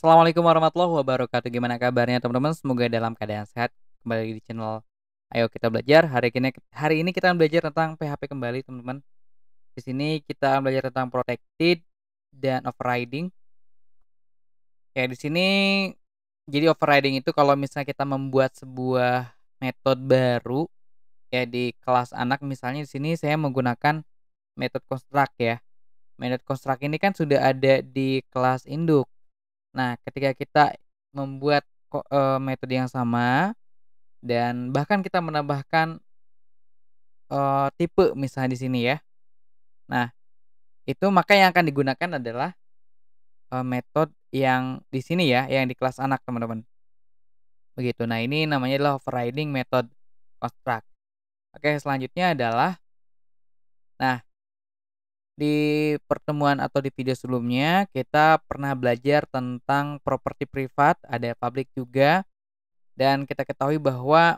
Assalamualaikum warahmatullahi wabarakatuh. Gimana kabarnya teman-teman? Semoga dalam keadaan sehat. Kembali di channel Ayo kita belajar. Hari ini hari ini kita belajar tentang PHP kembali, teman-teman. Di sini kita belajar tentang protected dan overriding. Ya, di sini jadi overriding itu kalau misalnya kita membuat sebuah metode baru ya di kelas anak misalnya di sini saya menggunakan metode construct ya. Metode construct ini kan sudah ada di kelas induk Nah, ketika kita membuat eh, metode yang sama dan bahkan kita menambahkan uh, tipe misalnya di sini ya. Nah, itu maka yang akan digunakan adalah uh, metode yang di sini ya, yang di kelas anak, teman-teman. Begitu. Nah, ini namanya adalah overriding method construct. Oke, selanjutnya adalah nah, di pertemuan atau di video sebelumnya kita pernah belajar tentang properti privat, ada publik juga dan kita ketahui bahwa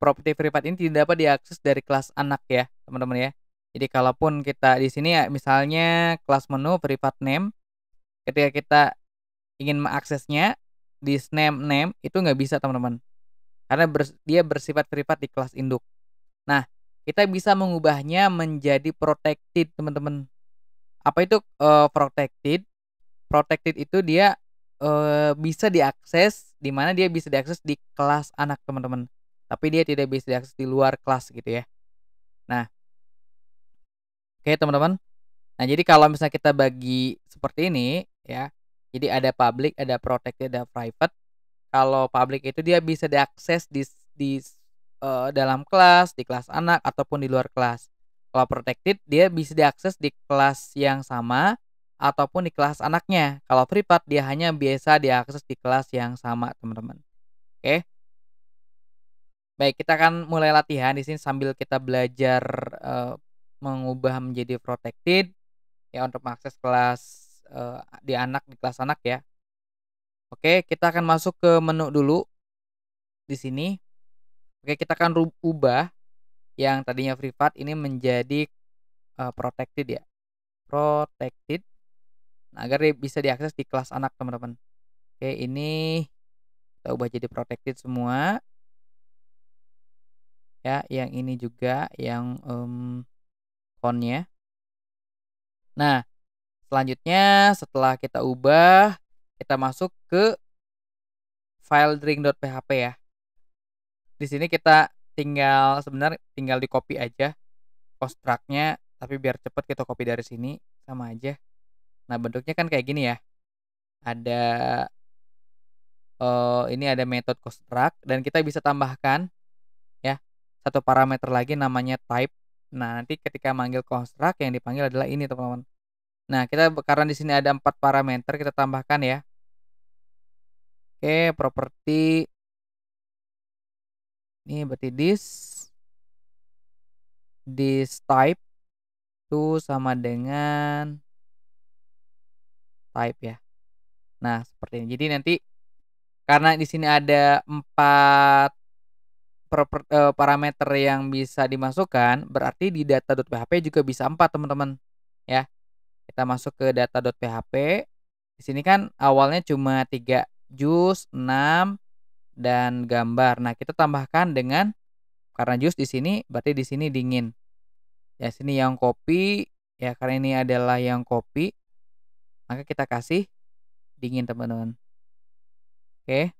properti privat ini tidak dapat diakses dari kelas anak ya, teman-teman ya. Jadi kalaupun kita di sini ya, misalnya kelas menu privat name ketika kita ingin mengaksesnya di name name itu nggak bisa teman-teman karena ber, dia bersifat privat di kelas induk. Nah, kita bisa mengubahnya menjadi protected teman-teman apa itu uh, protected protected itu dia uh, bisa diakses di mana dia bisa diakses di kelas anak teman-teman tapi dia tidak bisa diakses di luar kelas gitu ya nah oke okay, teman-teman nah jadi kalau misalnya kita bagi seperti ini ya jadi ada public ada protected ada private kalau public itu dia bisa diakses di di uh, dalam kelas, di kelas anak ataupun di luar kelas. Kalau protected dia bisa diakses di kelas yang sama ataupun di kelas anaknya. Kalau privat dia hanya biasa diakses di kelas yang sama, teman-teman. Oke. Okay? Baik, kita akan mulai latihan di sini sambil kita belajar uh, mengubah menjadi protected ya untuk mengakses kelas uh, di anak di kelas anak ya. Oke, kita akan masuk ke menu dulu di sini. Oke, kita akan ubah yang tadinya privat ini menjadi uh, protected ya. Protected. Nah, agar bisa diakses di kelas anak, teman-teman. Oke, ini kita ubah jadi protected semua. Ya, yang ini juga yang um, fontnya. Nah, selanjutnya setelah kita ubah, kita masuk ke file drink.php ya di sini kita tinggal sebenarnya tinggal di copy aja kostraknya tapi biar cepet kita copy dari sini sama aja nah bentuknya kan kayak gini ya ada uh, ini ada metode construct dan kita bisa tambahkan ya satu parameter lagi namanya type nah nanti ketika manggil construct yang dipanggil adalah ini teman-teman nah kita karena di sini ada empat parameter kita tambahkan ya oke property ini berarti this this type itu sama dengan type ya nah seperti ini jadi nanti karena di sini ada empat e, parameter yang bisa dimasukkan berarti di data.php juga bisa empat teman-teman ya kita masuk ke data.php di sini kan awalnya cuma tiga jus 6 dan gambar. Nah, kita tambahkan dengan karena jus di sini berarti di sini dingin. Ya, sini yang kopi ya karena ini adalah yang kopi maka kita kasih dingin, teman-teman. Oke.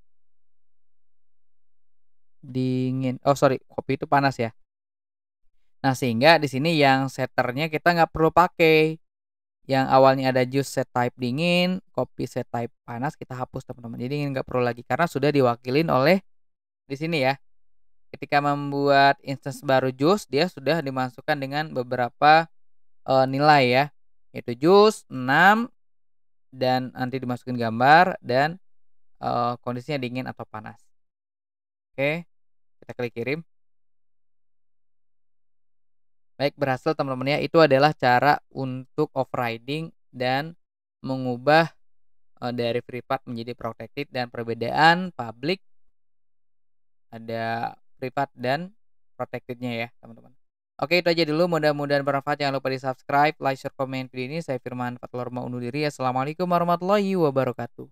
Dingin. Oh, sorry, kopi itu panas ya. Nah, sehingga di sini yang setternya kita nggak perlu pakai yang awalnya ada jus set type dingin, kopi set type panas kita hapus teman-teman. Jadi nggak perlu lagi karena sudah diwakilin oleh di sini ya. Ketika membuat instance baru jus, dia sudah dimasukkan dengan beberapa e, nilai ya, yaitu jus 6 dan nanti dimasukin gambar dan e, kondisinya dingin atau panas. Oke, kita klik kirim. Baik berhasil teman-teman ya. Itu adalah cara untuk overriding dan mengubah uh, dari free part menjadi protected dan perbedaan public ada free part dan protectednya ya teman-teman. Oke itu aja dulu mudah-mudahan bermanfaat jangan lupa di subscribe, like, share, komen video ini. Saya Firman Fatlorma undur diri. Assalamualaikum warahmatullahi wabarakatuh.